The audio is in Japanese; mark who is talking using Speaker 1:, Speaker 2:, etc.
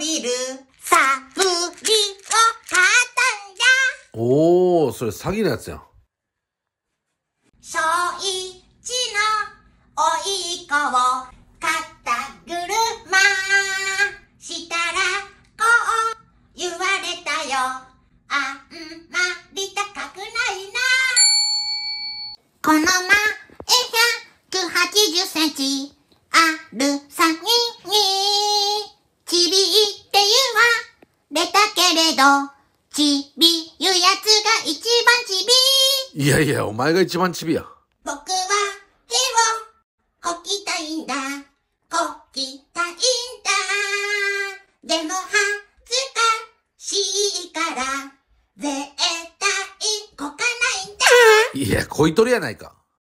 Speaker 1: びるサブリを買ったんだ。
Speaker 2: おー、それ詐欺のやつやん。
Speaker 1: 小一のおいっ子を買った車したらこう言われたよ。あんまり高くないな。この前けれど、ちび、いうやつが一番ち
Speaker 3: び。いやいや、お前が一番ちびや。
Speaker 1: 僕は、絵を、こきたいんだ。こきたいんだ。でも、恥ずかしいから、絶対、こかないんだ。
Speaker 2: いや、こいとりやないか。